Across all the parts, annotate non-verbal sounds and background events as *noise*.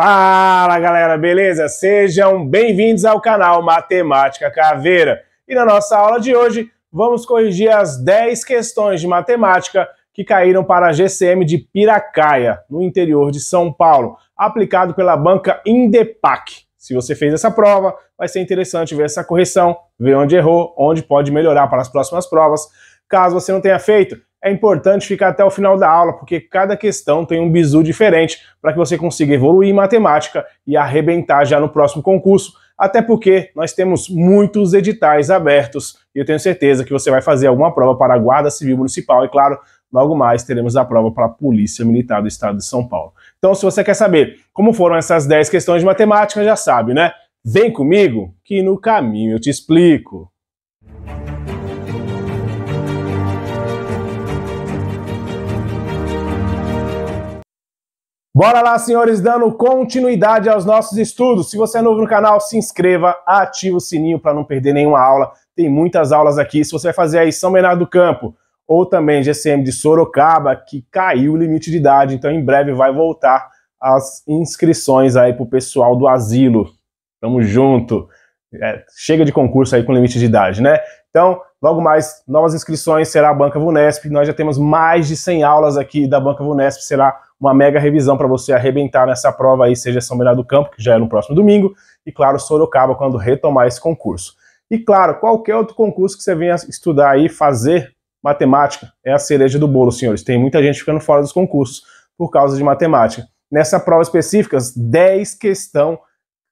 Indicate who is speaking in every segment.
Speaker 1: Fala galera, beleza? Sejam bem-vindos ao canal Matemática Caveira. E na nossa aula de hoje, vamos corrigir as 10 questões de matemática que caíram para a GCM de Piracaia, no interior de São Paulo, aplicado pela banca Indepac. Se você fez essa prova, vai ser interessante ver essa correção, ver onde errou, onde pode melhorar para as próximas provas. Caso você não tenha feito, é importante ficar até o final da aula, porque cada questão tem um bizu diferente para que você consiga evoluir em matemática e arrebentar já no próximo concurso, até porque nós temos muitos editais abertos e eu tenho certeza que você vai fazer alguma prova para a Guarda Civil Municipal e, claro, logo mais teremos a prova para a Polícia Militar do Estado de São Paulo. Então, se você quer saber como foram essas 10 questões de matemática, já sabe, né? Vem comigo que no caminho eu te explico. Bora lá, senhores, dando continuidade aos nossos estudos. Se você é novo no canal, se inscreva, ative o sininho para não perder nenhuma aula. Tem muitas aulas aqui. Se você vai fazer aí São Bernardo do Campo ou também GCM de Sorocaba, que caiu o limite de idade, então em breve vai voltar as inscrições aí para o pessoal do asilo. Tamo junto. É, chega de concurso aí com limite de idade, né? Então, logo mais, novas inscrições será a Banca Vunesp. Nós já temos mais de 100 aulas aqui da Banca Vunesp, será uma mega revisão para você arrebentar nessa prova aí, seja São Bernardo do Campo, que já é no próximo domingo, e claro, Sorocaba, quando retomar esse concurso. E claro, qualquer outro concurso que você venha estudar aí, fazer matemática, é a cereja do bolo, senhores. Tem muita gente ficando fora dos concursos por causa de matemática. Nessa prova específica, 10 questão.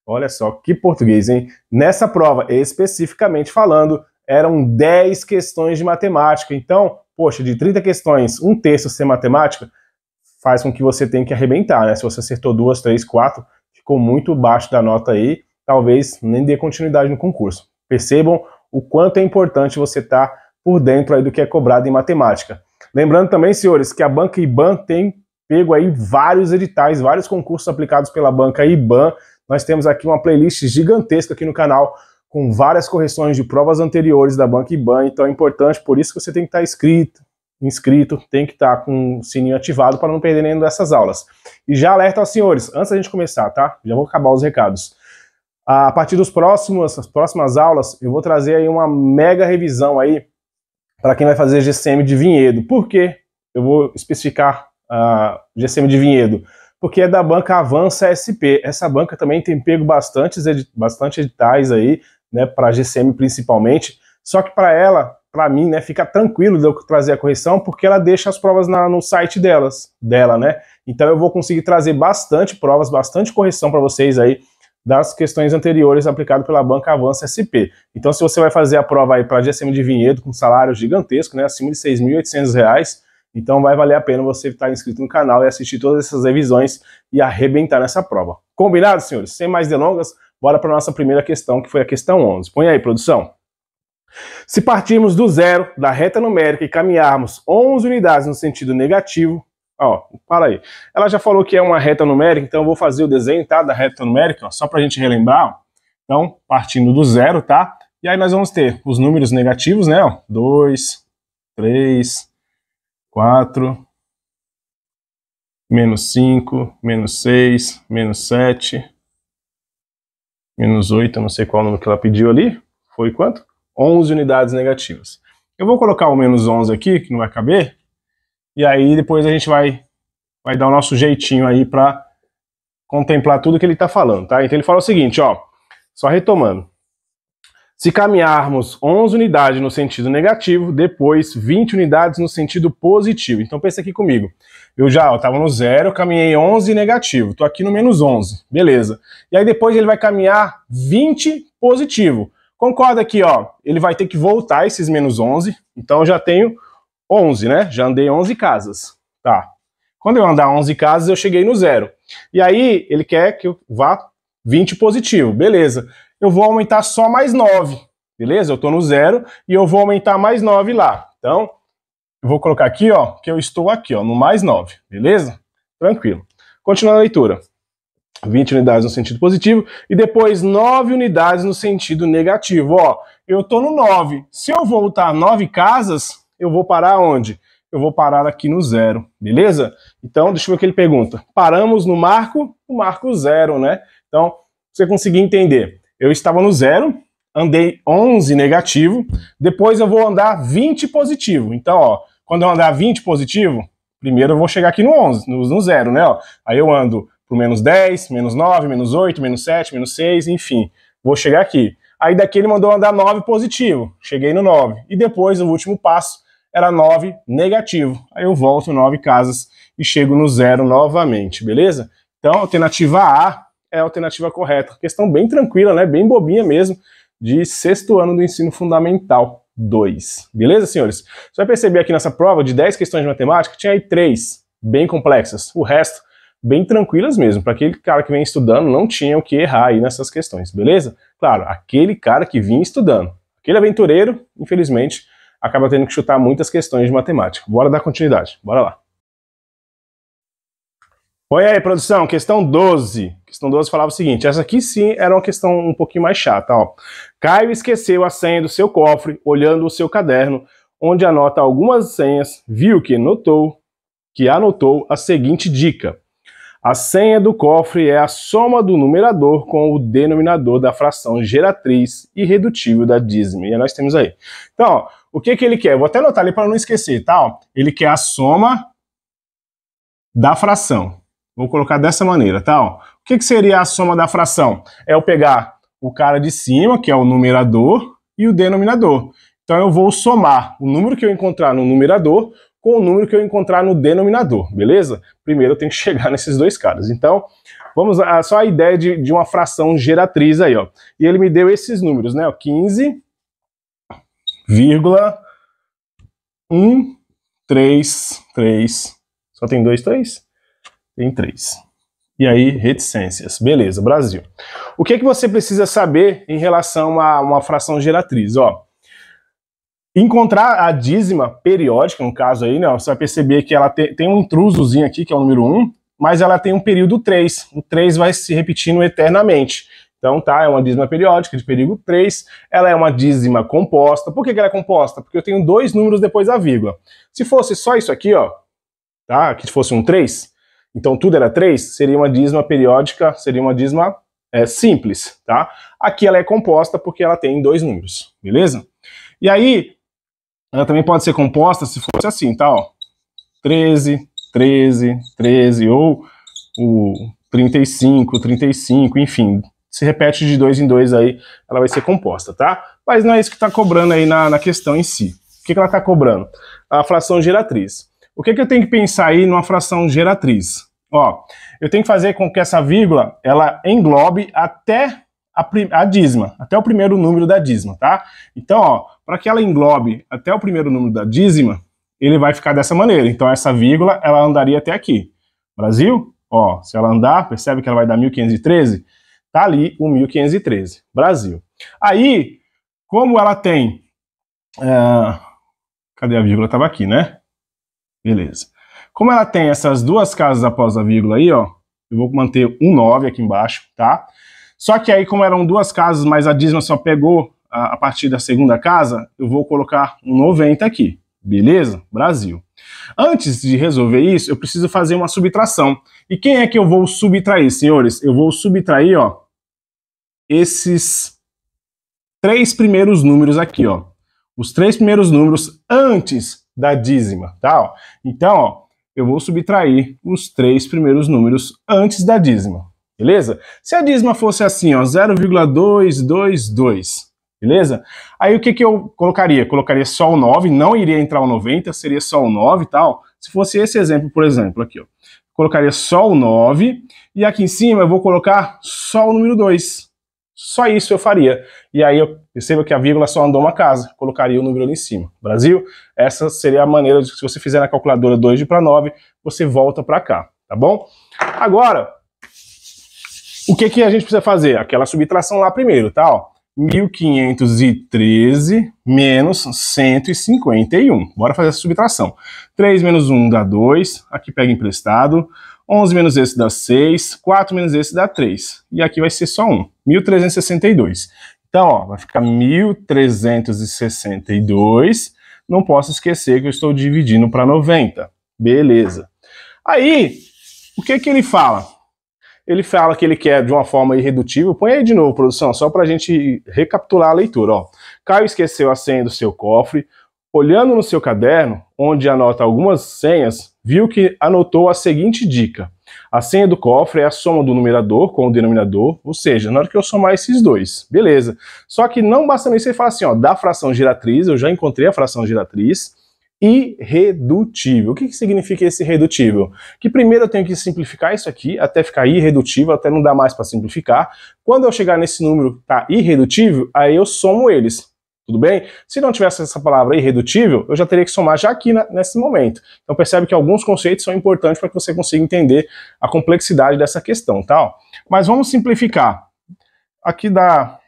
Speaker 1: Olha só que português, hein? Nessa prova, especificamente falando, eram 10 questões de matemática. Então, poxa, de 30 questões, um terço ser matemática, faz com que você tenha que arrebentar, né? Se você acertou duas, três, quatro, ficou muito baixo da nota aí, talvez nem dê continuidade no concurso. Percebam o quanto é importante você estar tá por dentro aí do que é cobrado em matemática. Lembrando também, senhores, que a banca IBAN tem pego aí vários editais, vários concursos aplicados pela banca IBAN. Nós temos aqui uma playlist gigantesca aqui no canal com várias correções de provas anteriores da banca IBAN, então é importante, por isso que você tem que tá estar inscrito, inscrito, tem que estar tá com o sininho ativado para não perder nenhuma dessas aulas. E já alerta aos senhores, antes da gente começar, tá? Já vou acabar os recados. A partir dos próximas aulas, eu vou trazer aí uma mega revisão aí para quem vai fazer GCM de vinhedo. Por quê? Eu vou especificar a ah, GCM de vinhedo. Porque é da banca Avança SP. Essa banca também tem pego bastante bastante editais aí, né, para GCM principalmente. Só que para ela, para mim, né, fica tranquilo de eu trazer a correção, porque ela deixa as provas na, no site delas, dela, né? Então eu vou conseguir trazer bastante provas, bastante correção para vocês aí das questões anteriores aplicadas pela banca Avança SP. Então se você vai fazer a prova aí para GSM de Vinhedo com salário gigantesco, né, acima de R$ 6.800, então vai valer a pena você estar inscrito no canal e assistir todas essas revisões e arrebentar nessa prova. Combinado, senhores? Sem mais delongas, bora para nossa primeira questão, que foi a questão 11. Põe aí, produção. Se partirmos do zero da reta numérica e caminharmos 11 unidades no sentido negativo, ó, para aí. Ela já falou que é uma reta numérica, então eu vou fazer o desenho, tá, da reta numérica, ó, só a gente relembrar, Então, partindo do zero, tá? E aí nós vamos ter os números negativos, né, ó, 2, 3, 4, menos 5, menos 6, menos 7, menos 8, eu não sei qual número que ela pediu ali, foi quanto? 11 unidades negativas. Eu vou colocar o menos 11 aqui, que não vai caber, e aí depois a gente vai, vai dar o nosso jeitinho aí para contemplar tudo que ele está falando, tá? Então ele fala o seguinte, ó, só retomando. Se caminharmos 11 unidades no sentido negativo, depois 20 unidades no sentido positivo. Então pensa aqui comigo. Eu já estava no zero, caminhei 11 negativo, estou aqui no menos 11, beleza. E aí depois ele vai caminhar 20 positivo. Concorda aqui, ó, ele vai ter que voltar esses menos 11, então eu já tenho 11, né? Já andei 11 casas, tá? Quando eu andar 11 casas, eu cheguei no zero. E aí, ele quer que eu vá 20 positivo, beleza. Eu vou aumentar só mais 9, beleza? Eu tô no zero e eu vou aumentar mais 9 lá. Então, eu vou colocar aqui, ó, que eu estou aqui, ó, no mais 9, beleza? Tranquilo. Continuando a leitura. 20 unidades no sentido positivo e depois 9 unidades no sentido negativo. Ó, eu estou no 9. Se eu voltar 9 casas, eu vou parar onde? Eu vou parar aqui no zero, beleza? Então, deixa eu ver o que ele pergunta. Paramos no marco, o marco zero, né? Então, você conseguir entender. Eu estava no zero, andei 11 negativo, depois eu vou andar 20 positivo. Então, ó, quando eu andar 20 positivo, primeiro eu vou chegar aqui no 11, no, no zero, né? Ó, aí eu ando por menos 10, menos 9, menos 8, menos 7, menos 6, enfim, vou chegar aqui. Aí daqui ele mandou andar 9 positivo, cheguei no 9. E depois o último passo era 9 negativo. Aí eu volto 9 casas e chego no zero novamente, beleza? Então a alternativa A é a alternativa correta. Questão bem tranquila, né? Bem bobinha mesmo, de sexto ano do ensino fundamental 2. Beleza, senhores? Você vai perceber aqui nessa prova de 10 questões de matemática, tinha aí 3 bem complexas. O resto bem tranquilas mesmo, para aquele cara que vem estudando não tinha o que errar aí nessas questões, beleza? Claro, aquele cara que vinha estudando, aquele aventureiro, infelizmente, acaba tendo que chutar muitas questões de matemática. Bora dar continuidade, bora lá. oi aí, produção, questão 12. Questão 12 falava o seguinte: essa aqui sim era uma questão um pouquinho mais chata, ó. Caio esqueceu a senha do seu cofre, olhando o seu caderno, onde anota algumas senhas, viu que notou que anotou a seguinte dica: a senha do cofre é a soma do numerador com o denominador da fração geratriz irredutível da dízima. E nós temos aí. Então, ó, o que, que ele quer? Vou até anotar ali para não esquecer, tá? Ó, ele quer a soma da fração. Vou colocar dessa maneira, tá? Ó, o que, que seria a soma da fração? É eu pegar o cara de cima, que é o numerador, e o denominador. Então eu vou somar o número que eu encontrar no numerador com o número que eu encontrar no denominador, beleza? Primeiro eu tenho que *laughs* chegar nesses dois caras. Então, vamos a só a ideia de, de uma fração geratriz aí, ó. E ele me deu esses números, né? 15, vírgula, 1, 3, 3. Só tem dois, três? Tem três. E aí, reticências. Beleza, Brasil. O que, é que você precisa saber em relação a uma fração geratriz? Ó, Encontrar a dízima periódica, no caso aí, né, você vai perceber que ela te, tem um intrusozinho aqui, que é o número 1, mas ela tem um período 3. O 3 vai se repetindo eternamente. Então, tá, é uma dízima periódica de período 3, ela é uma dízima composta. Por que, que ela é composta? Porque eu tenho dois números depois da vírgula. Se fosse só isso aqui, ó, tá, que fosse um 3, então tudo era 3, seria uma dízima periódica, seria uma dízima é, simples, tá? Aqui ela é composta porque ela tem dois números, beleza? E aí, ela também pode ser composta se fosse assim, tá? Ó, 13, 13, 13, ou o 35, 35, enfim, se repete de dois em dois aí, ela vai ser composta, tá? Mas não é isso que está cobrando aí na, na, questão em si. O que, que ela está cobrando? A fração geratriz. O que, que eu tenho que pensar aí numa fração geratriz? Ó, eu tenho que fazer com que essa vírgula, ela englobe até a, a dízima, até o primeiro número da dízima, tá? Então, ó, para que ela englobe até o primeiro número da dízima, ele vai ficar dessa maneira. Então, essa vírgula, ela andaria até aqui. Brasil, ó, se ela andar, percebe que ela vai dar 1513? Tá ali o 1513, Brasil. Aí, como ela tem... É, cadê a vírgula? Tava aqui, né? Beleza. Como ela tem essas duas casas após a vírgula aí, ó, eu vou manter um 9 aqui embaixo, tá? Só que aí, como eram duas casas, mas a dízima só pegou a, a partir da segunda casa, eu vou colocar um 90 aqui. Beleza? Brasil. Antes de resolver isso, eu preciso fazer uma subtração. E quem é que eu vou subtrair, senhores? Eu vou subtrair, ó, esses três primeiros números aqui, ó. Os três primeiros números antes da dízima, tá? Então, ó, eu vou subtrair os três primeiros números antes da dízima beleza? Se a dízima fosse assim, ó, 0,222, beleza? Aí o que, que eu colocaria? Colocaria só o 9, não iria entrar o 90, seria só o 9 e tal. Se fosse esse exemplo, por exemplo, aqui, ó, colocaria só o 9, e aqui em cima eu vou colocar só o número 2. Só isso eu faria. E aí eu percebo que a vírgula só andou uma casa, colocaria o número ali em cima. Brasil, essa seria a maneira de se você fizer na calculadora 2 para 9, você volta para cá, tá bom? Agora, o que, que a gente precisa fazer? Aquela subtração lá primeiro, tá? Ó, 1513 menos 151. Bora fazer essa subtração. 3 menos 1 dá 2, aqui pega emprestado. 11 menos esse dá 6, 4 menos esse dá 3. E aqui vai ser só 1, 1362. Então, ó, vai ficar 1362. Não posso esquecer que eu estou dividindo para 90. Beleza. Aí, o que que ele fala? Ele fala que ele quer de uma forma irredutível. Põe aí de novo, produção, só para a gente recapitular a leitura. Ó. Caio esqueceu a senha do seu cofre. Olhando no seu caderno, onde anota algumas senhas, viu que anotou a seguinte dica. A senha do cofre é a soma do numerador com o denominador, ou seja, na hora que eu somar esses dois, beleza. Só que não basta nem você falar assim, ó, da fração giratriz, eu já encontrei a fração giratriz, irredutível. O que, que significa esse irredutível? Que primeiro eu tenho que simplificar isso aqui até ficar irredutível, até não dar mais para simplificar. Quando eu chegar nesse número que tá irredutível, aí eu somo eles. Tudo bem? Se não tivesse essa palavra irredutível, eu já teria que somar já aqui na, nesse momento. Então percebe que alguns conceitos são importantes para que você consiga entender a complexidade dessa questão, tá? Mas vamos simplificar. Aqui dá,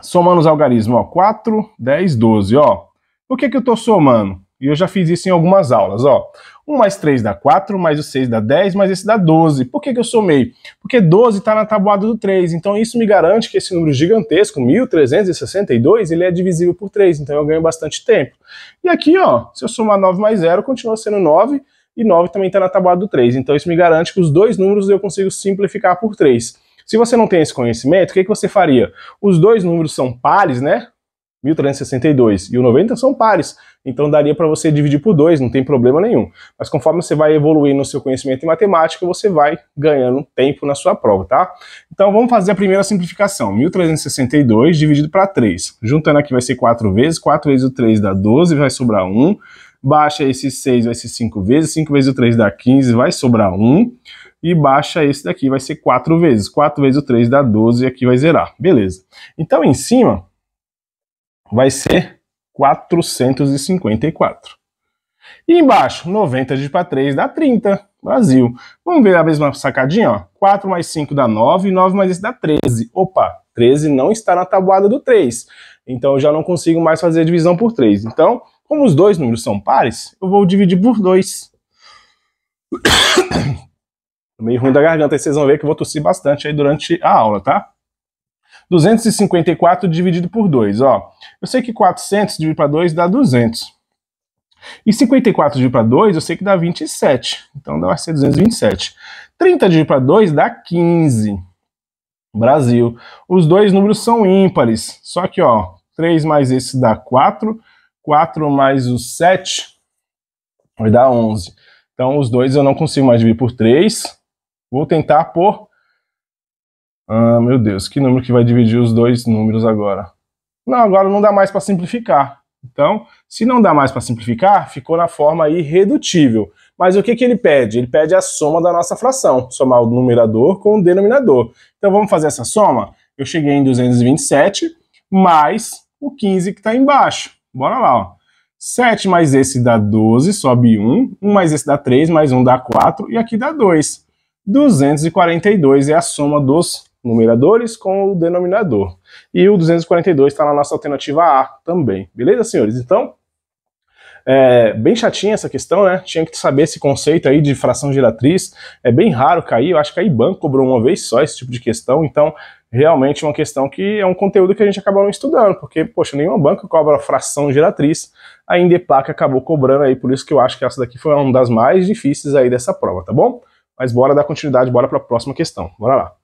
Speaker 1: somando os algarismos, ó, 4, 10, 12, ó. Por que que eu estou somando? E eu já fiz isso em algumas aulas, ó. 1 mais 3 dá 4, mais o 6 dá 10, mais esse dá 12. Por que, que eu somei? Porque 12 está na tabuada do 3, então isso me garante que esse número gigantesco, 1362, ele é divisível por 3, então eu ganho bastante tempo. E aqui, ó, se eu somar 9 mais 0, continua sendo 9, e 9 também está na tabuada do 3, então isso me garante que os dois números eu consigo simplificar por 3. Se você não tem esse conhecimento, o que, que você faria? Os dois números são pares, né? 1362 e o 90 são pares, então daria para você dividir por 2, não tem problema nenhum. Mas conforme você vai evoluindo o seu conhecimento em matemática, você vai ganhando tempo na sua prova, tá? Então vamos fazer a primeira simplificação, 1362 dividido para 3. Juntando aqui vai ser 4 vezes, 4 vezes o 3 dá 12, vai sobrar 1. Baixa esse 6, vai ser 5 vezes, 5 vezes o 3 dá 15, vai sobrar 1 e baixa esse daqui, vai ser 4 vezes. 4 vezes o 3 dá 12 e aqui vai zerar. Beleza. Então, em cima, vai ser 454. E embaixo, 90 dividido para 3 dá 30. Brasil. Vamos ver a mesma sacadinha, ó. 4 mais 5 dá 9, 9 mais esse dá 13. Opa, 13 não está na tabuada do 3. Então eu já não consigo mais fazer a divisão por 3. Então, como os dois números são pares, eu vou dividir por 2. *coughs* Meio ruim da garganta, aí vocês vão ver que eu vou tossir bastante aí durante a aula, tá? 254 dividido por 2, ó. Eu sei que 400 dividido para 2 dá 200. E 54 dividido para 2, eu sei que dá 27. Então vai ser 227. 30 dividido para 2 dá 15. Brasil. Os dois números são ímpares. Só que, ó, 3 mais esse dá 4. 4 mais o 7 vai dar 11. Então, os dois eu não consigo mais dividir por 3. Vou tentar por ah, meu Deus, que número que vai dividir os dois números agora? Não, agora não dá mais para simplificar. Então, se não dá mais para simplificar, ficou na forma irredutível. Mas o que, que ele pede? Ele pede a soma da nossa fração, somar o numerador com o denominador. Então vamos fazer essa soma? Eu cheguei em 227 mais o 15 que está embaixo. Bora lá, ó. 7 mais esse dá 12, sobe 1. 1 mais esse dá 3, mais 1 dá 4 e aqui dá 2. 242 é a soma dos numeradores com o denominador. E o 242 está na nossa alternativa A também. Beleza, senhores? Então, é bem chatinha essa questão, né? Tinha que saber esse conceito aí de fração geratriz. É bem raro cair, eu acho que a IBAN cobrou uma vez só esse tipo de questão, então realmente uma questão que é um conteúdo que a gente acabou não estudando, porque, poxa, nenhuma banca cobra fração geratriz, a Indepac acabou cobrando aí, por isso que eu acho que essa daqui foi uma das mais difíceis aí dessa prova, tá bom? Mas bora dar continuidade, bora para a próxima questão. Bora lá.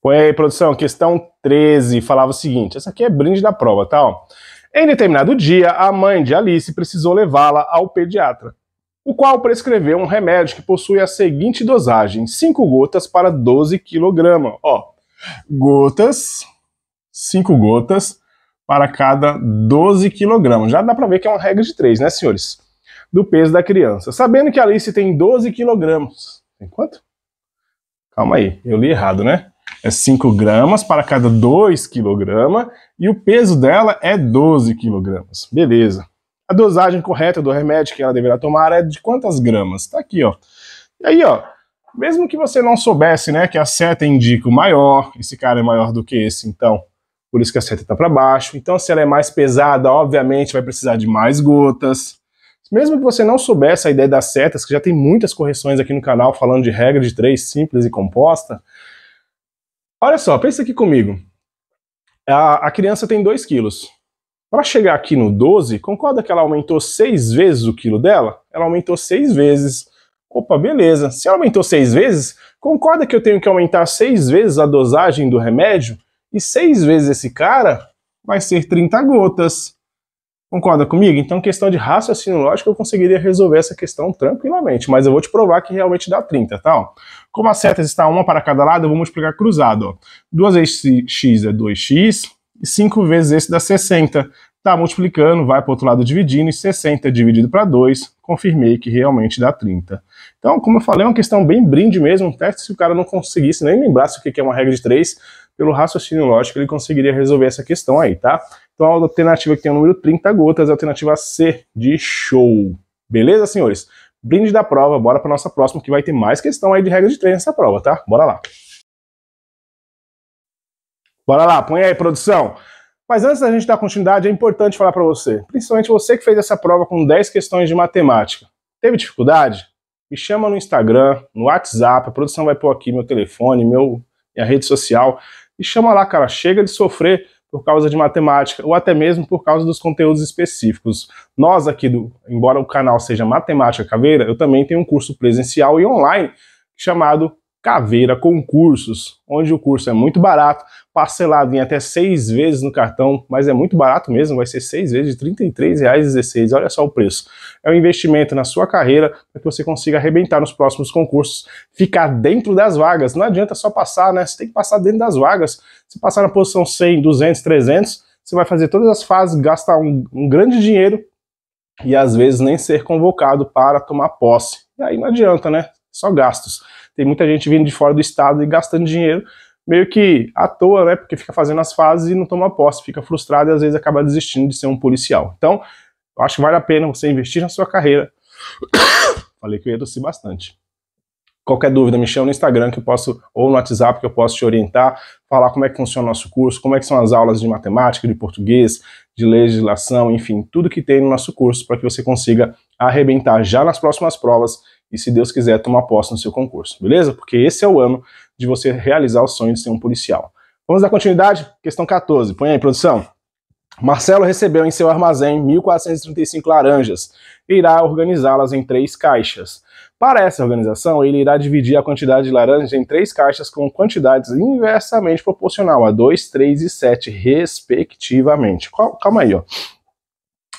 Speaker 1: Põe aí, produção, questão 13, falava o seguinte: essa aqui é brinde da prova, tá? Ó. Em determinado dia, a mãe de Alice precisou levá-la ao pediatra, o qual prescreveu um remédio que possui a seguinte dosagem: 5 gotas para 12 kg. Ó, gotas, 5 gotas para cada 12 kg. Já dá para ver que é uma regra de 3, né, senhores? Do peso da criança. Sabendo que Alice tem 12 kg. Tem quanto? Calma aí, eu li errado, né? é 5 gramas para cada 2 kg e o peso dela é 12 kg. Beleza. A dosagem correta do remédio que ela deverá tomar é de quantas gramas? Tá aqui, ó. E aí, ó, mesmo que você não soubesse, né, que a seta indica o maior, esse cara é maior do que esse, então, por isso que a seta tá para baixo. Então, se ela é mais pesada, obviamente vai precisar de mais gotas. Mesmo que você não soubesse a ideia das setas, que já tem muitas correções aqui no canal falando de regra de três simples e composta, Olha só, pensa aqui comigo. A, a criança tem 2 quilos. Para chegar aqui no 12, concorda que ela aumentou 6 vezes o quilo dela? Ela aumentou 6 vezes. Opa, beleza. Se ela aumentou 6 vezes, concorda que eu tenho que aumentar 6 vezes a dosagem do remédio? E 6 vezes esse cara vai ser 30 gotas. Concorda comigo? Então, questão de raciocínio lógico, eu conseguiria resolver essa questão tranquilamente, mas eu vou te provar que realmente dá 30, tá? Como as seta está uma para cada lado, eu vou multiplicar cruzado. 2 vezes x é 2x, e 5 vezes esse dá 60. Tá multiplicando, vai para o outro lado dividindo, e 60 dividido para 2, confirmei que realmente dá 30. Então, como eu falei, é uma questão bem brinde mesmo, um teste se o cara não conseguisse nem lembrasse o que é uma regra de 3, pelo raciocínio lógico ele conseguiria resolver essa questão aí, tá? Então a alternativa que tem o número 30 gotas é a alternativa C de show. Beleza, senhores? Brinde da prova, bora para nossa próxima que vai ter mais questão aí de regra de treino nessa prova, tá? Bora lá. Bora lá, põe aí, produção. Mas antes da gente dar continuidade, é importante falar para você, principalmente você que fez essa prova com 10 questões de matemática. Teve dificuldade? Me chama no Instagram, no WhatsApp, a produção vai pôr aqui meu telefone, meu, minha rede social. e chama lá, cara, chega de sofrer por causa de matemática ou até mesmo por causa dos conteúdos específicos. Nós aqui, do, embora o canal seja Matemática Caveira, eu também tenho um curso presencial e online chamado Caveira Concursos, onde o curso é muito barato, parcelado em até seis vezes no cartão, mas é muito barato mesmo, vai ser seis vezes de R$ 33,16, olha só o preço. É um investimento na sua carreira para que você consiga arrebentar nos próximos concursos, ficar dentro das vagas, não adianta só passar, né? Você tem que passar dentro das vagas. Se passar na posição 100, 200, 300, você vai fazer todas as fases, gastar um, um grande dinheiro e às vezes nem ser convocado para tomar posse. E aí não adianta, né? Só gastos tem muita gente vindo de fora do estado e gastando dinheiro meio que à toa, né? Porque fica fazendo as fases e não toma posse, fica frustrado e às vezes acaba desistindo de ser um policial. Então, eu acho que vale a pena você investir na sua carreira. *coughs* Falei que eu ia tossir bastante. Qualquer dúvida, me chama no Instagram que eu posso, ou no WhatsApp que eu posso te orientar, falar como é que funciona o nosso curso, como é que são as aulas de matemática, de português, de legislação, enfim, tudo que tem no nosso curso para que você consiga arrebentar já nas próximas provas e, se Deus quiser, tomar posse no seu concurso, beleza? Porque esse é o ano de você realizar o sonho de ser um policial. Vamos dar continuidade? Questão 14. Põe aí, produção. Marcelo recebeu em seu armazém 1.435 laranjas e irá organizá-las em três caixas. Para essa organização, ele irá dividir a quantidade de laranjas em três caixas com quantidades inversamente proporcional a 2, 3 e 7, respectivamente. Calma aí, ó.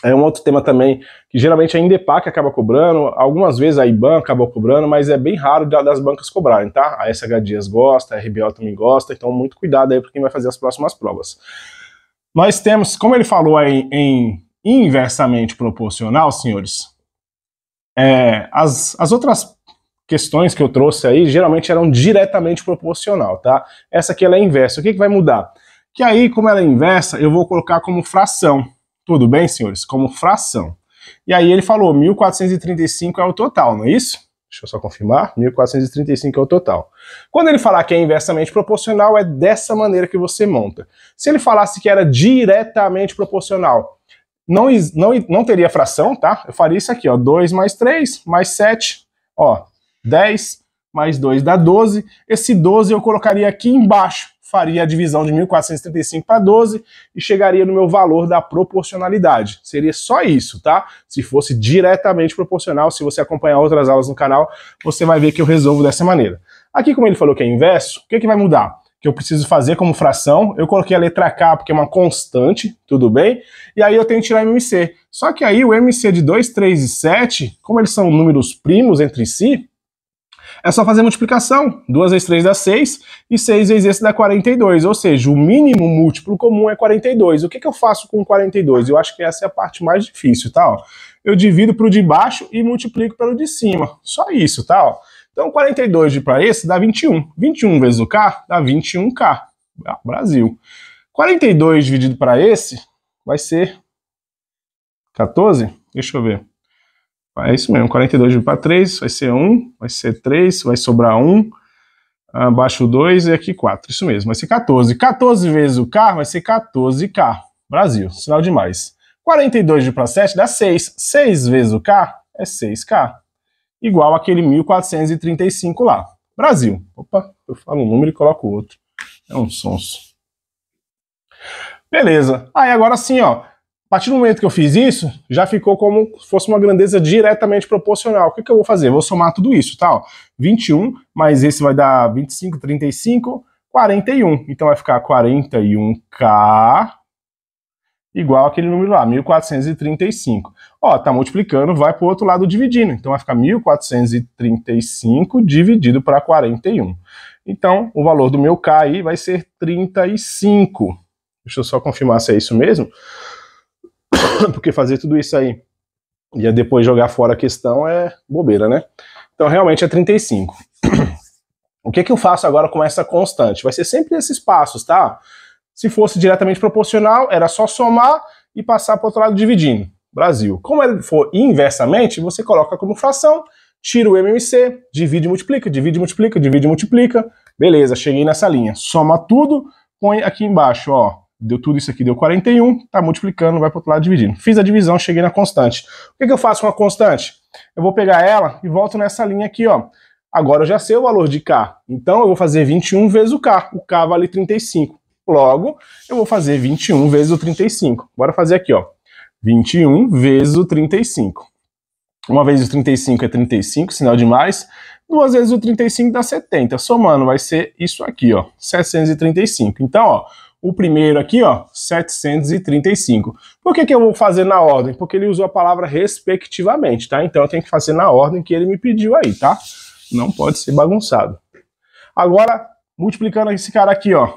Speaker 1: É um outro tema também que geralmente a Indepac acaba cobrando, algumas vezes a IBAN acaba cobrando, mas é bem raro das bancas cobrarem, tá? A SHDias gosta, a RBO também gosta, então muito cuidado aí para quem vai fazer as próximas provas. Nós temos, como ele falou aí em inversamente proporcional, senhores, é, as, as outras questões que eu trouxe aí geralmente eram diretamente proporcional, tá? Essa aqui ela é inversa. O que, que vai mudar? Que aí, como ela é inversa, eu vou colocar como fração. Tudo bem, senhores? Como fração. E aí ele falou: 1435 é o total, não é isso? Deixa eu só confirmar. 1435 é o total. Quando ele falar que é inversamente proporcional, é dessa maneira que você monta. Se ele falasse que era diretamente proporcional, não, não, não teria fração, tá? Eu faria isso aqui, ó. 2 mais 3 mais 7, ó. 10 mais 2 dá 12. Esse 12 eu colocaria aqui embaixo, faria a divisão de 1.435 para 12 e chegaria no meu valor da proporcionalidade. Seria só isso, tá? Se fosse diretamente proporcional, se você acompanhar outras aulas no canal, você vai ver que eu resolvo dessa maneira. Aqui, como ele falou que é inverso, o que, que vai mudar? Que eu preciso fazer como fração, eu coloquei a letra K porque é uma constante, tudo bem? E aí eu tenho que tirar MC. Só que aí o MC de 2, 3 e 7, como eles são números primos entre si, é só fazer multiplicação. 2 vezes 3 dá 6 e 6 vezes esse dá 42. Ou seja, o mínimo múltiplo comum é 42. O que, que eu faço com 42? Eu acho que essa é a parte mais difícil, tá? Ó. Eu divido para o de baixo e multiplico pelo de cima. Só isso, tá? Ó. Então 42 para esse dá 21. 21 vezes o K dá 21K. Ah, Brasil. 42 dividido para esse vai ser 14? Deixa eu ver. É isso mesmo, 42 dividido para 3 vai ser 1, vai ser 3, vai sobrar 1, abaixo 2 e aqui 4. Isso mesmo, vai ser 14. 14 vezes o K vai ser 14K. Brasil, sinal demais. 42 dividido para 7 dá 6. 6 vezes o é K é 6K. Igual aquele 1435 lá. Brasil. Opa, eu falo um número e coloco outro. É um sonso. Beleza. Aí agora sim, ó. A partir do momento que eu fiz isso, já ficou como se fosse uma grandeza diretamente proporcional. O que, que eu vou fazer? Vou somar tudo isso, tal. Tá? 21 mais esse vai dar 25, 35, 41. Então vai ficar 41K igual aquele número lá, 1435. Ó, tá multiplicando, vai para o outro lado dividindo. Então vai ficar 1435 dividido para 41. Então o valor do meu K aí vai ser 35. Deixa eu só confirmar se é isso mesmo. *coughs* porque fazer tudo isso aí e depois jogar fora a questão é bobeira, né? Então realmente é 35. *coughs* o que, é que eu faço agora com essa constante? Vai ser sempre esses passos, tá? Se fosse diretamente proporcional, era só somar e passar para o outro lado dividindo. Brasil. Como ele é, for inversamente, você coloca como fração, tira o MMC, divide e multiplica, divide e multiplica, divide e multiplica. Beleza, cheguei nessa linha. Soma tudo, põe aqui embaixo, ó deu tudo isso aqui, deu 41, tá multiplicando, vai para outro lado dividindo. Fiz a divisão, cheguei na constante. O que, que eu faço com a constante? Eu vou pegar ela e volto nessa linha aqui, ó. Agora eu já sei o valor de K, então eu vou fazer 21 vezes o K, o K vale 35. Logo, eu vou fazer 21 vezes o 35. Bora fazer aqui, ó. 21 vezes o 35. Uma vez o 35 é 35, sinal de mais. Duas vezes o 35 dá 70. Somando, vai ser isso aqui, ó. 735. Então, ó, o primeiro aqui, ó, 735. Por que, que eu vou fazer na ordem? Porque ele usou a palavra respectivamente, tá? Então eu tenho que fazer na ordem que ele me pediu aí, tá? Não pode ser bagunçado. Agora, multiplicando esse cara aqui, ó,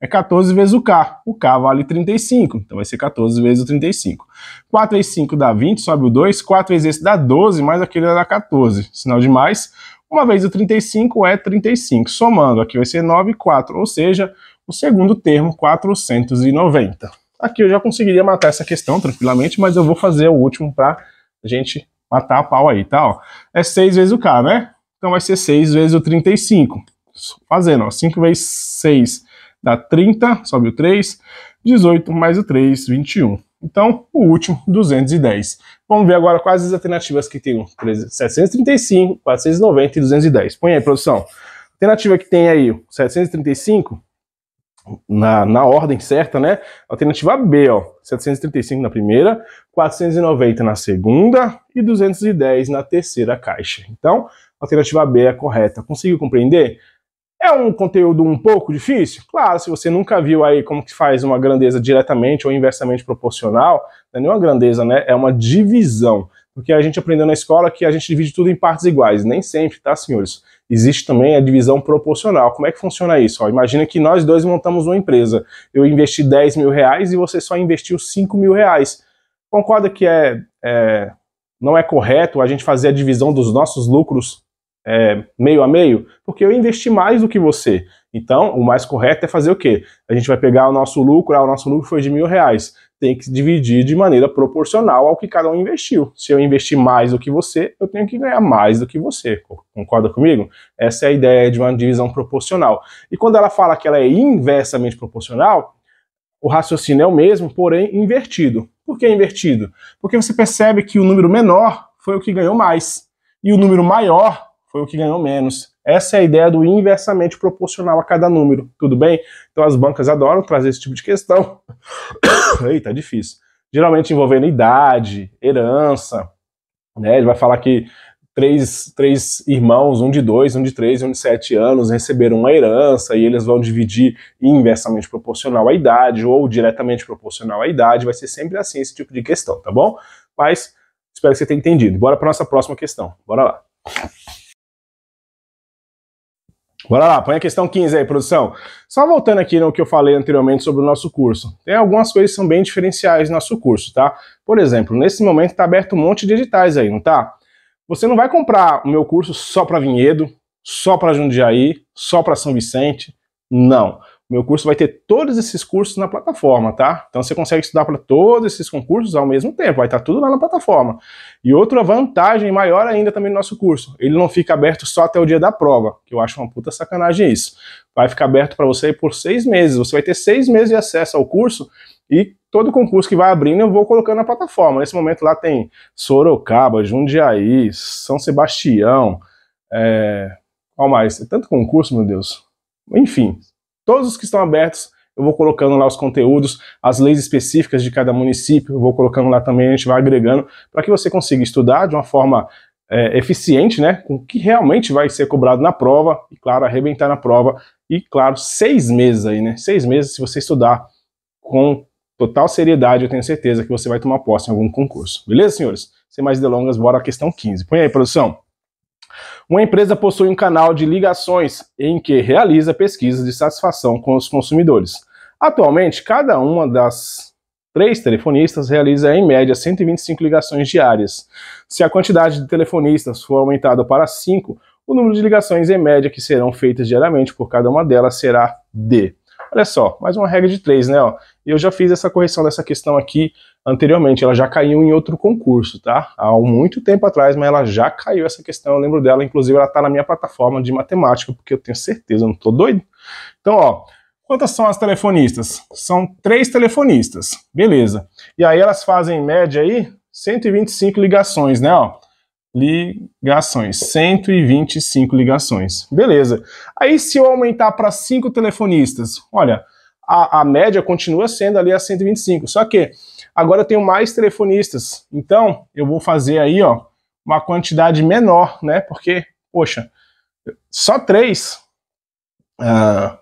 Speaker 1: é 14 vezes o K. O K vale 35, então vai ser 14 vezes o 35. 4 vezes 5 dá 20, sobe o 2. 4 vezes esse dá 12, mais aquele dá 14. Sinal de mais. Uma vez o 35 é 35. Somando, aqui vai ser 9 e 4, ou seja, o segundo termo 490. Aqui eu já conseguiria matar essa questão tranquilamente, mas eu vou fazer o último para a gente matar a pau aí, tá? Ó. É 6 vezes o K, né? Então vai ser 6 vezes o 35. Fazendo, ó, 5 vezes 6 dá 30, sobe o 3, 18 mais o 3, 21. Então, o último, 210. Vamos ver agora quais as alternativas que tem 735, 490 e 210. Põe aí, produção. Alternativa que tem aí 735 na, na ordem certa, né? Alternativa B, ó, 735 na primeira, 490 na segunda e 210 na terceira caixa. Então, alternativa B é correta. Conseguiu compreender? É um conteúdo um pouco difícil? Claro, se você nunca viu aí como que faz uma grandeza diretamente ou inversamente proporcional, não é nenhuma grandeza, né? É uma divisão porque a gente aprendeu na escola que a gente divide tudo em partes iguais. Nem sempre, tá, senhores? Existe também a divisão proporcional. Como é que funciona isso? Ó, imagina que nós dois montamos uma empresa. Eu investi 10 mil reais e você só investiu 5 mil reais. Concorda que é, é não é correto a gente fazer a divisão dos nossos lucros é, meio a meio? Porque eu investi mais do que você. Então, o mais correto é fazer o quê? A gente vai pegar o nosso lucro, ah, o nosso lucro foi de mil reais tem que dividir de maneira proporcional ao que cada um investiu. Se eu investir mais do que você, eu tenho que ganhar mais do que você. Concorda comigo? Essa é a ideia de uma divisão proporcional. E quando ela fala que ela é inversamente proporcional, o raciocínio é o mesmo, porém invertido. Por que invertido? Porque você percebe que o número menor foi o que ganhou mais e o número maior foi o que ganhou menos. Essa é a ideia do inversamente proporcional a cada número, tudo bem? Então as bancas adoram trazer esse tipo de questão. *coughs* Eita, é difícil. Geralmente envolvendo idade, herança, né? Ele vai falar que três, três irmãos, um de dois, um de três e um de sete anos, receberam uma herança e eles vão dividir inversamente proporcional à idade ou diretamente proporcional à idade. Vai ser sempre assim esse tipo de questão, tá bom? Mas espero que você tenha entendido. Bora para nossa próxima questão. Bora lá. Bora lá, põe a questão 15 aí, produção. Só voltando aqui no que eu falei anteriormente sobre o nosso curso. Tem algumas coisas que são bem diferenciais no nosso curso, tá? Por exemplo, nesse momento está aberto um monte de editais aí, não tá? Você não vai comprar o meu curso só para Vinhedo, só para Jundiaí, só para São Vicente, não. Meu curso vai ter todos esses cursos na plataforma, tá? Então você consegue estudar para todos esses concursos ao mesmo tempo, vai estar tá tudo lá na plataforma. E outra vantagem maior ainda também do nosso curso, ele não fica aberto só até o dia da prova, que eu acho uma puta sacanagem isso. Vai ficar aberto para você por seis meses, você vai ter seis meses de acesso ao curso e todo concurso que vai abrindo eu vou colocando na plataforma. Nesse momento lá tem Sorocaba, Jundiaí, São Sebastião, é... qual mais? É tanto concurso, meu Deus. Enfim, Todos os que estão abertos, eu vou colocando lá os conteúdos, as leis específicas de cada município, eu vou colocando lá também, a gente vai agregando, para que você consiga estudar de uma forma é, eficiente, né, com o que realmente vai ser cobrado na prova, e claro, arrebentar na prova, e claro, seis meses aí, né, seis meses se você estudar com total seriedade, eu tenho certeza que você vai tomar posse em algum concurso. Beleza, senhores? Sem mais delongas, bora à questão 15. Põe aí, produção. Uma empresa possui um canal de ligações em que realiza pesquisas de satisfação com os consumidores. Atualmente, cada uma das três telefonistas realiza em média 125 ligações diárias. Se a quantidade de telefonistas for aumentada para 5, o número de ligações em média que serão feitas diariamente por cada uma delas será de Olha só, mais uma regra de três, né? Ó, eu já fiz essa correção dessa questão aqui anteriormente, ela já caiu em outro concurso, tá? Há muito tempo atrás, mas ela já caiu essa questão, eu lembro dela, inclusive ela está na minha plataforma de matemática, porque eu tenho certeza, eu não estou doido. Então, ó, Quantas são as telefonistas? São três telefonistas, beleza. E aí elas fazem em média aí 125 ligações, né? Ó ligações, 125 ligações. Beleza. Aí se eu aumentar para 5 telefonistas, olha, a, a, média continua sendo ali a 125, só que agora eu tenho mais telefonistas, então eu vou fazer aí, ó, uma quantidade menor, né, porque, poxa, só três, ah,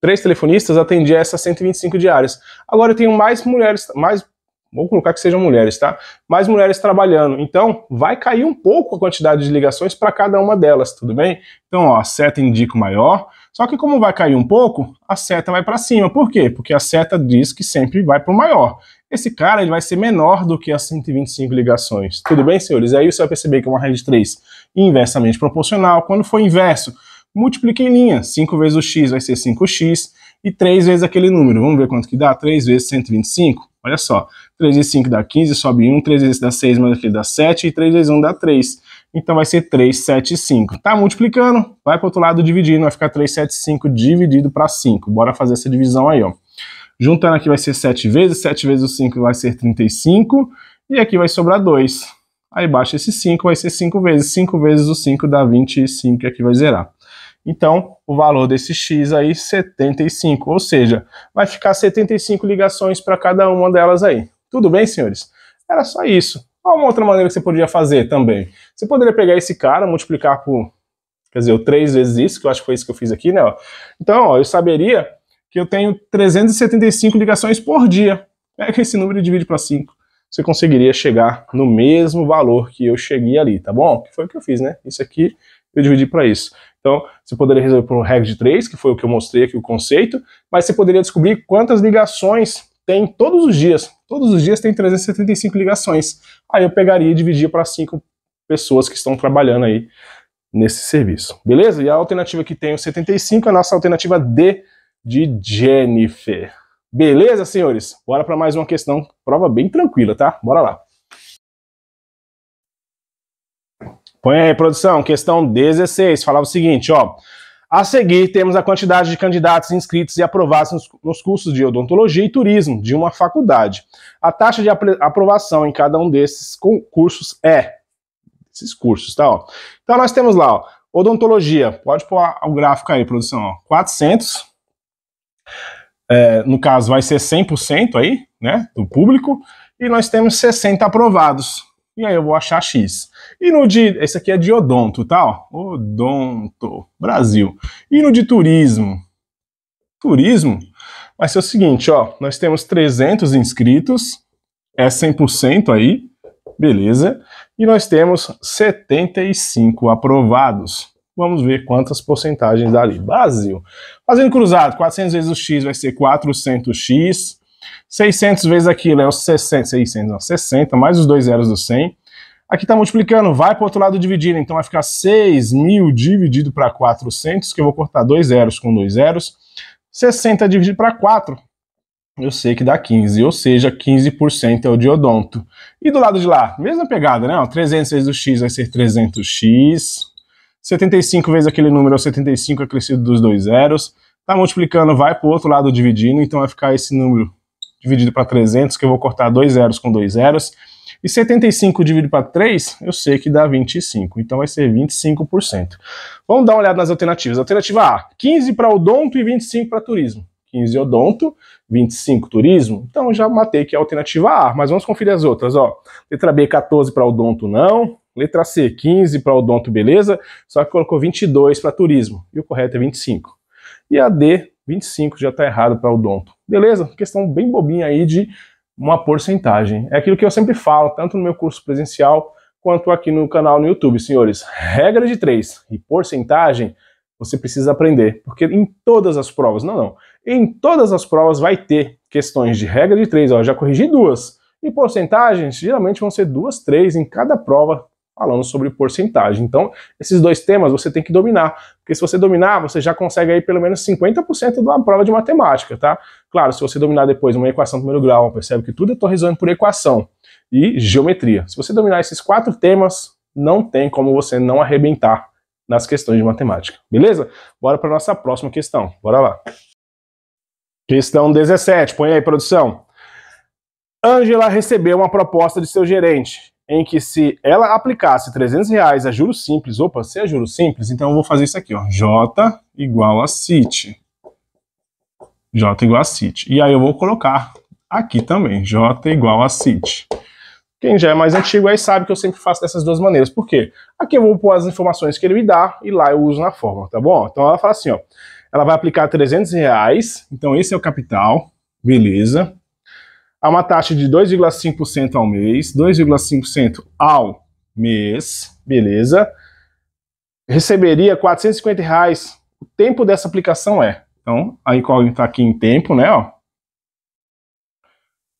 Speaker 1: três telefonistas atendia essas 125 diárias. Agora eu tenho mais mulheres, mais vamos colocar que sejam mulheres, tá? Mais mulheres trabalhando. Então, vai cair um pouco a quantidade de ligações para cada uma delas, tudo bem? Então, ó, a seta indica o maior. Só que como vai cair um pouco, a seta vai para cima. Por quê? Porque a seta diz que sempre vai para o maior. Esse cara ele vai ser menor do que as 125 ligações. Tudo bem, senhores? Aí é você vai perceber que é uma rede 3 inversamente proporcional. Quando for inverso, multiplique em linha. 5 vezes o x vai ser 5x e 3 vezes aquele número. Vamos ver quanto que dá? 3 vezes 125 Olha só, 3 vezes 5 dá 15, sobe 1, 3 vezes dá 6, mais aquele dá 7, e 3 vezes 1 dá 3. Então vai ser 3, 7, 5. Tá multiplicando, vai para o outro lado dividindo, vai ficar 3, 7, 5 dividido para 5. Bora fazer essa divisão aí, ó. Juntando aqui vai ser 7 vezes, 7 vezes o 5 vai ser 35, e aqui vai sobrar 2. Aí baixa esse 5, vai ser 5 vezes, 5 vezes o 5 dá 25, e aqui vai zerar. Então, o valor desse X aí, 75, ou seja, vai ficar 75 ligações para cada uma delas aí. Tudo bem, senhores? Era só isso. Uma outra maneira que você podia fazer também. Você poderia pegar esse cara, multiplicar por, quer dizer, três vezes isso, que eu acho que foi isso que eu fiz aqui, né? Então, ó, eu saberia que eu tenho 375 ligações por dia. Pega é esse número e divide para 5. Você conseguiria chegar no mesmo valor que eu cheguei ali, tá bom? Que foi o que eu fiz, né? Isso aqui eu dividi para isso. Então, você poderia resolver por um regra de três, que foi o que eu mostrei aqui, o conceito, mas você poderia descobrir quantas ligações tem todos os dias. Todos os dias tem 375 ligações. Aí eu pegaria e dividia para cinco pessoas que estão trabalhando aí nesse serviço. Beleza? E a alternativa que tem o 75 é a nossa alternativa D de Jennifer. Beleza, senhores? Bora para mais uma questão, prova bem tranquila, tá? Bora lá. Põe aí, produção, questão 16, falava o seguinte, ó. A seguir, temos a quantidade de candidatos inscritos e aprovados nos, nos cursos de odontologia e turismo de uma faculdade. A taxa de aprovação em cada um desses concursos é esses cursos, tá? Ó. Então nós temos lá, ó, odontologia, pode pôr o gráfico aí, produção, ó, 400. É, no caso, vai ser 100% aí, né, do público, e nós temos 60 aprovados. E aí eu vou achar X. E no de. Esse aqui é de odonto, tá? Odonto, Brasil. E no de turismo? Turismo vai ser o seguinte, ó. Nós temos 300 inscritos, é 100% aí, beleza. E nós temos 75 aprovados. Vamos ver quantas porcentagens dali. Brasil. Fazendo cruzado, 400 vezes o X vai ser 400X. 600 vezes aquilo é o 60, 600, não, 60, mais os dois zeros do 100. Aqui está multiplicando, vai para o outro lado dividindo, então vai ficar 6.000 dividido para 400, que eu vou cortar dois zeros com dois zeros. 60 dividido para 4, eu sei que dá 15, ou seja, 15% é o diodonto. E do lado de lá, mesma pegada, né? 300 vezes o x vai ser 300x, 75 vezes aquele número, 75 é acrescido é dos dois zeros, Está multiplicando, vai para o outro lado dividindo, então vai ficar esse número dividido para 300, que eu vou cortar dois zeros com dois zeros, e 75 dividido para 3, eu sei que dá 25, então vai ser 25%. Vamos dar uma olhada nas alternativas. Alternativa A, 15 para odonto e 25 para turismo. 15 odonto, 25 turismo. Então já matei que é a alternativa A, mas vamos conferir as outras, ó. Letra B 14 para odonto não, letra C 15 para odonto beleza, só que colocou 22 para turismo e o correto é 25. E a D 25 já está errado para odonto. Beleza? Questão bem bobinha aí de uma porcentagem. É aquilo que eu sempre falo, tanto no meu curso presencial quanto aqui no canal no YouTube, senhores. Regra de três e porcentagem você precisa aprender, porque em todas as provas, não, não, em todas as provas vai ter questões de regra de três, ó, já corrigi duas. E porcentagens geralmente vão ser duas, três em cada prova falando sobre porcentagem. Então, esses dois temas você tem que dominar, porque se você dominar, você já consegue aí pelo menos 50% de uma prova de matemática, tá? Claro, se você dominar depois uma equação do primeiro grau, percebe que tudo eu é estou resolvendo por equação e geometria. Se você dominar esses quatro temas, não tem como você não arrebentar nas questões de matemática. Beleza? Bora para nossa próxima questão. Bora lá. Questão 17. Põe aí, produção. Ângela recebeu uma proposta de seu gerente em que se ela aplicasse 300 reais a juros simples, opa, se é juros simples, então eu vou fazer isso aqui, ó, J igual a CIT. J igual a CIT. E aí eu vou colocar aqui também, J igual a CIT. Quem já é mais antigo aí sabe que eu sempre faço dessas duas maneiras. Por quê? Aqui eu vou pôr as informações que ele me dá e lá eu uso na fórmula, tá bom? Então ela fala assim, ó, ela vai aplicar 300 reais, então esse é o capital, beleza a uma taxa de 2,5% ao mês, 2,5% ao mês, beleza? Receberia R$ 450 reais. O tempo dessa aplicação é. Então, a incógnita aqui em tempo, né? Ó.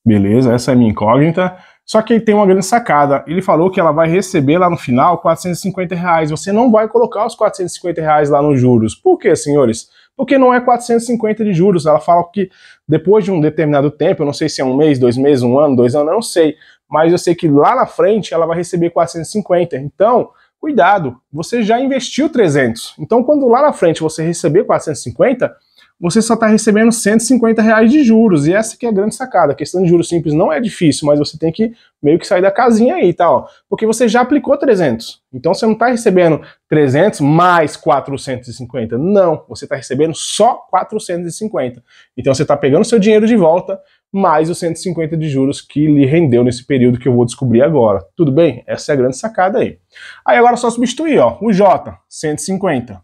Speaker 1: Beleza, essa é a minha incógnita. Só que ele tem uma grande sacada. Ele falou que ela vai receber lá no final 450 reais. Você não vai colocar os 450 reais lá nos juros. Por quê, senhores? Porque não é 450 de juros. Ela fala que depois de um determinado tempo, eu não sei se é um mês, dois meses, um ano, dois anos, eu não sei, mas eu sei que lá na frente ela vai receber 450. Então, cuidado, você já investiu 300. Então, quando lá na frente você receber 450, você só está recebendo 150 reais de juros. E essa que é a grande sacada. A questão de juros simples não é difícil, mas você tem que meio que sair da casinha aí, tá? Ó, porque você já aplicou 300. Então você não está recebendo 300 mais 450. Não, você está recebendo só 450. Então você está pegando seu dinheiro de volta mais os 150 de juros que lhe rendeu nesse período que eu vou descobrir agora. Tudo bem? Essa é a grande sacada aí. Aí agora é só substituir, ó, o J, 150.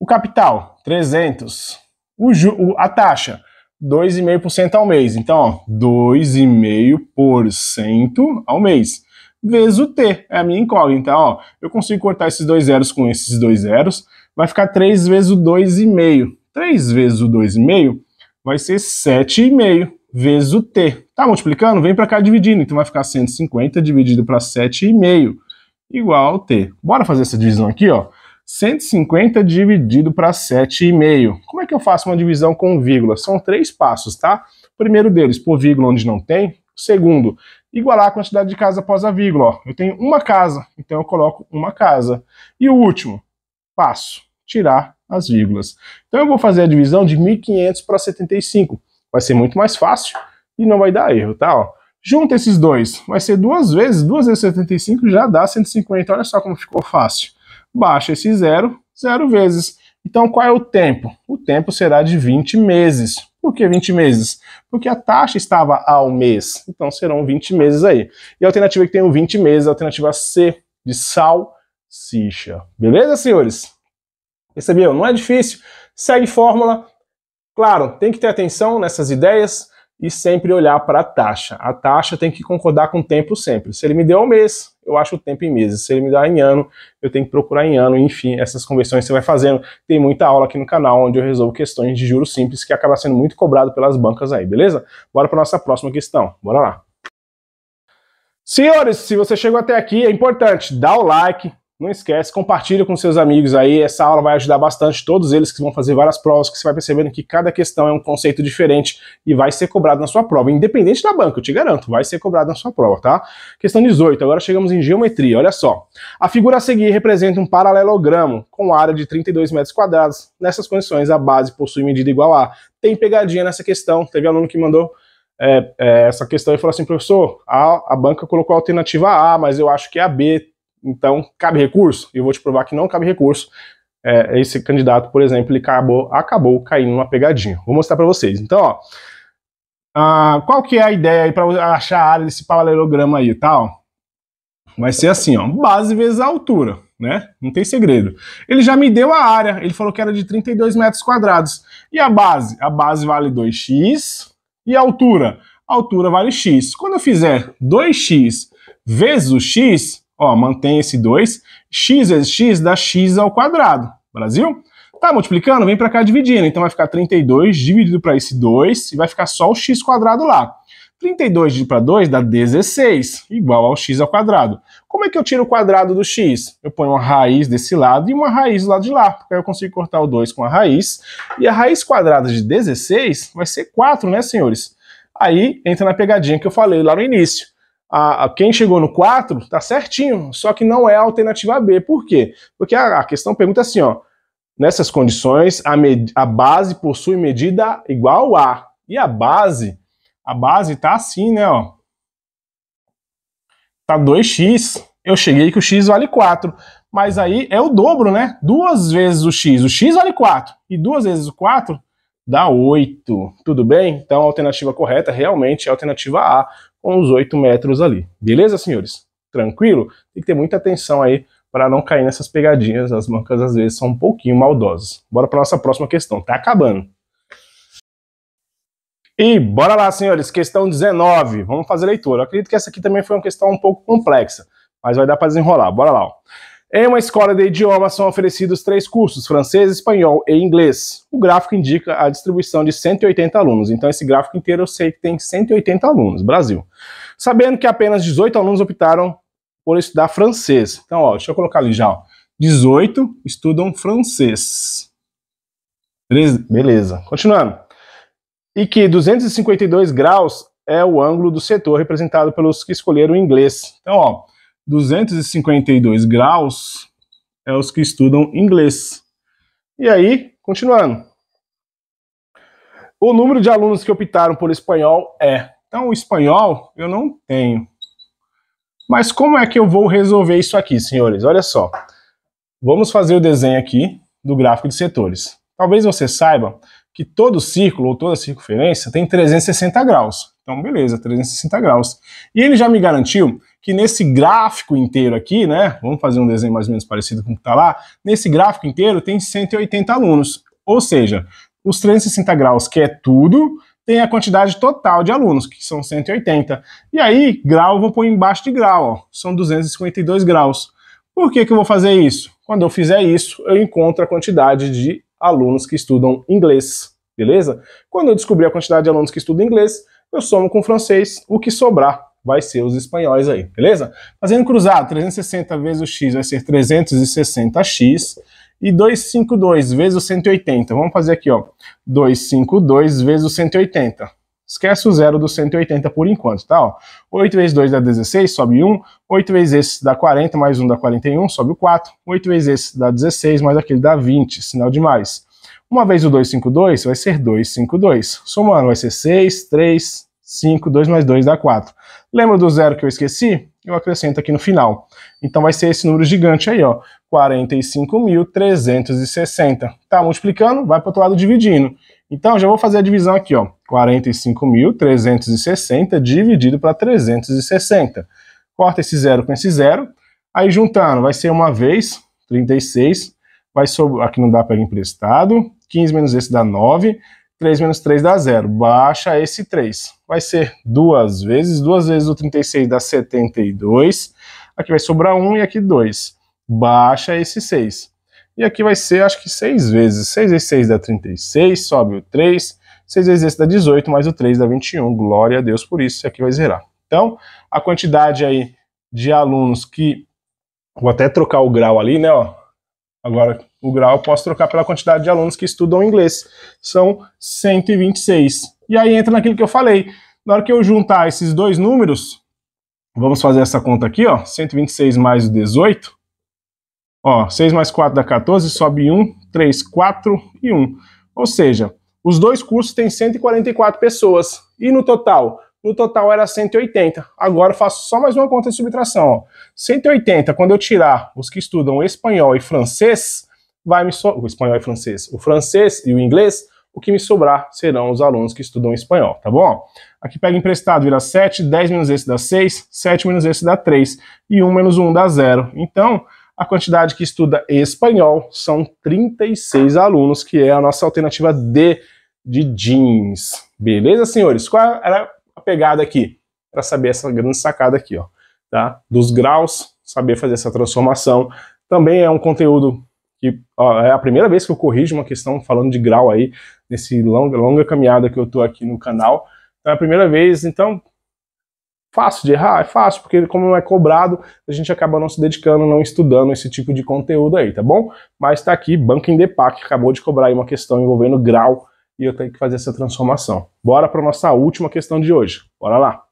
Speaker 1: O capital, 300 o, o, a taxa, 2,5% ao mês. Então, 2,5% ao mês. Vezes o T, é a minha incógnita. Então, ó, eu consigo cortar esses dois zeros com esses dois zeros, vai ficar 3 vezes o 2,5. 3 vezes o 2,5 vai ser 7,5 vezes o T. Tá multiplicando? Vem para cá dividindo. Então vai ficar 150 dividido para 7,5 igual ao T. Bora fazer essa divisão aqui, ó. 150 dividido para 7,5. Como é que eu faço uma divisão com vírgula? São três passos, tá? O primeiro deles, pôr vírgula onde não tem. O segundo, igualar a quantidade de casa após a vírgula. Ó. Eu tenho uma casa, então eu coloco uma casa. E o último passo, tirar as vírgulas. Então eu vou fazer a divisão de 1.500 para 75. Vai ser muito mais fácil e não vai dar erro, tá? Ó. Junta esses dois, vai ser duas vezes, duas vezes 75 já dá 150. Olha só como ficou fácil baixa esse zero, zero vezes. Então, qual é o tempo? O tempo será de 20 meses. Por que 20 meses? Porque a taxa estava ao mês. Então, serão 20 meses aí. E a alternativa é que tem o 20 meses, a alternativa C, de salsicha. Beleza, senhores? Percebeu? Não é difícil. Segue fórmula. Claro, tem que ter atenção nessas ideias e sempre olhar para a taxa. A taxa tem que concordar com o tempo sempre. Se ele me deu um mês, eu acho o tempo em meses. Se ele me dá em ano, eu tenho que procurar em ano. Enfim, essas conversões você vai fazendo. Tem muita aula aqui no canal onde eu resolvo questões de juros simples que acaba sendo muito cobrado pelas bancas aí, beleza? Bora para nossa próxima questão. Bora lá. Senhores, se você chegou até aqui, é importante dar o like, não esquece, compartilha com seus amigos aí. Essa aula vai ajudar bastante todos eles que vão fazer várias provas, que você vai percebendo que cada questão é um conceito diferente e vai ser cobrado na sua prova, independente da banca, eu te garanto, vai ser cobrado na sua prova, tá? Questão 18, agora chegamos em geometria, olha só. A figura a seguir representa um paralelogramo com área de 32 metros quadrados. Nessas condições, a base possui medida igual a. Tem pegadinha nessa questão, teve aluno que mandou é, é, essa questão e falou assim, professor, a, a banca colocou a alternativa A, mas eu acho que é a B, então, cabe recurso? Eu vou te provar que não cabe recurso. É, esse candidato, por exemplo, ele acabou, acabou caindo numa pegadinha. Vou mostrar para vocês. Então, ó, ah, qual que é a ideia aí para achar a área desse paralelograma aí, tal? Tá, Vai ser assim, ó, base vezes a altura, né? Não tem segredo. Ele já me deu a área, ele falou que era de 32 metros quadrados. E a base? A base vale 2x e a altura? A altura vale x. Quando eu fizer 2x vezes o x, Ó, mantém esse 2. x vezes x dá x ao quadrado. Brasil? Tá multiplicando? Vem para cá dividindo. Então vai ficar 32 dividido para esse 2 e vai ficar só o x quadrado lá. 32 dividido para 2 dá 16, igual ao x ao quadrado. Como é que eu tiro o quadrado do x? Eu ponho uma raiz desse lado e uma raiz do lado de lá, porque aí eu consigo cortar o 2 com a raiz. E a raiz quadrada de 16 vai ser 4, né, senhores? Aí entra na pegadinha que eu falei lá no início a, a, quem chegou no 4 está certinho, só que não é a alternativa B. Por quê? Porque a, a questão pergunta assim, ó, nessas condições, a, med, a base possui medida igual a. E a base, a base está assim, né? Ó, tá 2x. Eu cheguei que o x vale 4. Mas aí é o dobro, né? Duas vezes o x. O x vale 4. E duas vezes o 4 dá 8. Tudo bem? Então a alternativa correta realmente é a alternativa A com os 8 metros ali. Beleza, senhores? Tranquilo? Tem que ter muita atenção aí para não cair nessas pegadinhas. As mancas, às vezes são um pouquinho maldosas. Bora para nossa próxima questão. Tá acabando. E bora lá, senhores. Questão 19. Vamos fazer leitura. Eu acredito que essa aqui também foi uma questão um pouco complexa, mas vai dar para desenrolar. Bora lá. Ó. Em é uma escola de idiomas são oferecidos três cursos, francês, espanhol e inglês. O gráfico indica a distribuição de 180 alunos, então esse gráfico inteiro eu sei que tem 180 alunos, Brasil. Sabendo que apenas 18 alunos optaram por estudar francês. Então, ó, deixa eu colocar ali já, ó. 18 estudam francês. Beleza, continuando. E que 252 graus é o ângulo do setor representado pelos que escolheram inglês. Então, ó, 252 graus é os que estudam inglês. E aí, continuando. O número de alunos que optaram por espanhol é. Então, o espanhol eu não tenho. Mas como é que eu vou resolver isso aqui, senhores? Olha só. Vamos fazer o desenho aqui do gráfico de setores. Talvez você saiba que todo círculo ou toda circunferência tem 360 graus. Então, beleza, 360 graus. E ele já me garantiu que nesse gráfico inteiro aqui, né? Vamos fazer um desenho mais ou menos parecido com o que está lá. Nesse gráfico inteiro tem 180 alunos. Ou seja, os 360 graus, que é tudo, tem a quantidade total de alunos, que são 180. E aí, grau eu vou pôr embaixo de grau, ó, são 252 graus. Por que, que eu vou fazer isso? Quando eu fizer isso, eu encontro a quantidade de alunos que estudam inglês, beleza? Quando eu descobrir a quantidade de alunos que estudam inglês, eu somo com francês o que sobrar vai ser os espanhóis aí, beleza? Fazendo cruzado, 360 vezes o x vai ser 360x e 252 vezes o 180. Vamos fazer aqui, ó. 252 vezes o 180. Esquece o zero do 180 por enquanto, tá? Ó. 8 vezes 2 dá 16, sobe 1. 8 vezes esse dá 40, mais 1 dá 41, sobe 4. 8 vezes esse dá 16, mais aquele dá 20, sinal de mais. Uma vez o 252 vai ser 252. Somando vai ser 6, 3, 5, 2 mais 2 dá 4. Lembra do zero que eu esqueci? Eu acrescento aqui no final. Então vai ser esse número gigante aí, ó, 45.360. Tá multiplicando, vai para o outro lado dividindo. Então já vou fazer a divisão aqui, ó, 45.360 dividido para 360. Corta esse zero com esse zero, aí juntando, vai ser uma vez, 36, vai sobre, aqui não dá para emprestado, 15 menos esse dá 9, 3 menos 3 dá 0. Baixa esse 3. Vai ser duas vezes. Duas vezes o 36 dá 72. Aqui vai sobrar 1 e aqui 2. Baixa esse 6. E aqui vai ser, acho que 6 vezes. 6 vezes 6 dá 36, sobe o 3. 6 vezes esse dá 18, mais o 3 dá 21. Glória a Deus por isso. Isso aqui vai zerar. Então, a quantidade aí de alunos que... Vou até trocar o grau ali, né? Ó. Agora o grau, eu posso trocar pela quantidade de alunos que estudam inglês. São 126. E aí entra naquilo que eu falei. Na hora que eu juntar esses dois números, vamos fazer essa conta aqui, ó, 126 mais 18, ó, 6 mais 4 dá 14, sobe 1, 3, 4 e 1. Ou seja, os dois cursos têm 144 pessoas. E no total? No total era 180. Agora eu faço só mais uma conta de subtração. Ó. 180, quando eu tirar os que estudam espanhol e francês, vai me sobrar, o espanhol e francês, o francês e o inglês, o que me sobrar serão os alunos que estudam espanhol, tá bom? Aqui pega emprestado, vira 7, 10 menos esse dá 6, 7 menos esse dá 3, e 1 menos 1 dá 0. Então, a quantidade que estuda espanhol são 36 alunos, que é a nossa alternativa D de jeans. Beleza, senhores? Qual era a pegada aqui? Para saber essa grande sacada aqui, ó, tá? Dos graus, saber fazer essa transformação. Também é um conteúdo que ó, é a primeira vez que eu corrijo uma questão falando de grau aí, nesse longa, longa caminhada que eu tô aqui no canal. Então é a primeira vez, então fácil de errar? É fácil, porque como não é cobrado, a gente acaba não se dedicando, não estudando esse tipo de conteúdo aí, tá bom? Mas tá aqui, Banco Indepac acabou de cobrar aí uma questão envolvendo grau e eu tenho que fazer essa transformação. Bora para nossa última questão de hoje. Bora lá.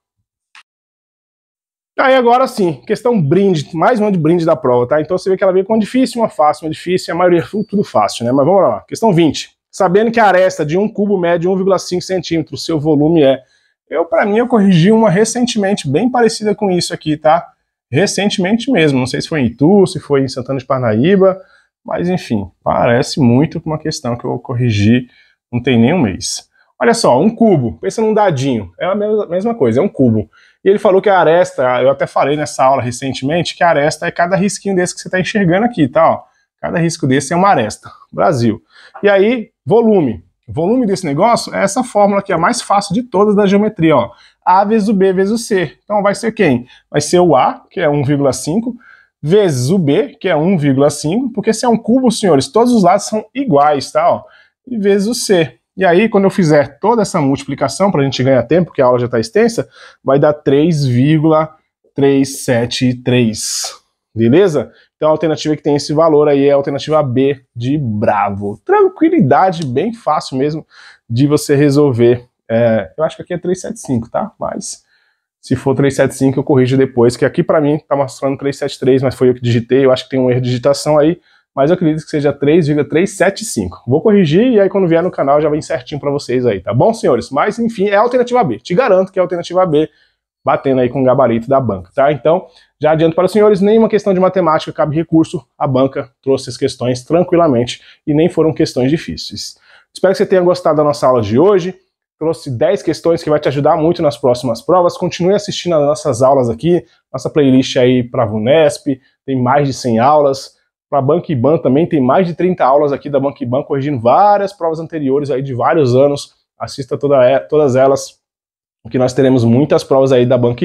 Speaker 1: Aí agora sim, questão brinde, mais uma de brinde da prova, tá? Então você vê que ela veio com uma difícil, uma fácil, uma difícil, a maioria tudo fácil, né? Mas vamos lá, questão 20. Sabendo que a aresta de um cubo mede 1,5 centímetro, seu volume é... Eu, para mim, eu corrigi uma recentemente bem parecida com isso aqui, tá? Recentemente mesmo, não sei se foi em Itu, se foi em Santana de Parnaíba, mas enfim, parece muito com uma questão que eu corrigi não tem nem um mês. Olha só, um cubo, pensa num dadinho, é a mesma coisa, é um cubo. E ele falou que a aresta, eu até falei nessa aula recentemente, que a aresta é cada risquinho desse que você está enxergando aqui, tá? Ó. Cada risco desse é uma aresta. Brasil. E aí, volume. O volume desse negócio é essa fórmula que é a mais fácil de todas da geometria, ó. A vezes o B vezes o C. Então vai ser quem? Vai ser o A, que é 1,5, vezes o B, que é 1,5, porque se é um cubo, senhores, todos os lados são iguais, tá? Ó, e vezes o C, e aí, quando eu fizer toda essa multiplicação, para a gente ganhar tempo, porque a aula já está extensa, vai dar 3,373. Beleza? Então a alternativa que tem esse valor aí é a alternativa B de Bravo. Tranquilidade, bem fácil mesmo de você resolver. É, eu acho que aqui é 375, tá? Mas se for 375 eu corrijo depois, que aqui para mim tá mostrando 373, mas foi eu que digitei, eu acho que tem um erro de digitação aí mas eu acredito que seja 3,375. Vou corrigir e aí quando vier no canal já vem certinho para vocês aí, tá bom, senhores? Mas enfim, é a alternativa B. Te garanto que é a alternativa B batendo aí com o gabarito da banca, tá? Então, já adianto para os senhores, nenhuma questão de matemática cabe recurso, a banca trouxe as questões tranquilamente e nem foram questões difíceis. Espero que você tenha gostado da nossa aula de hoje. Trouxe 10 questões que vai te ajudar muito nas próximas provas. Continue assistindo as nossas aulas aqui, nossa playlist aí para a VUNESP, tem mais de 100 aulas para ban também, tem mais de 30 aulas aqui da ban corrigindo várias provas anteriores aí de vários anos, assista toda, é, todas elas, que nós teremos muitas provas aí da banco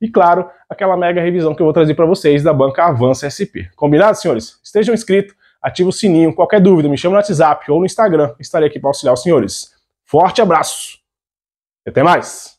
Speaker 1: E claro, aquela mega revisão que eu vou trazer para vocês da Banca Avança SP. Combinado, senhores? Estejam inscritos, ative o sininho, qualquer dúvida, me chama no WhatsApp ou no Instagram, estarei aqui para auxiliar os senhores. Forte abraço! Até mais!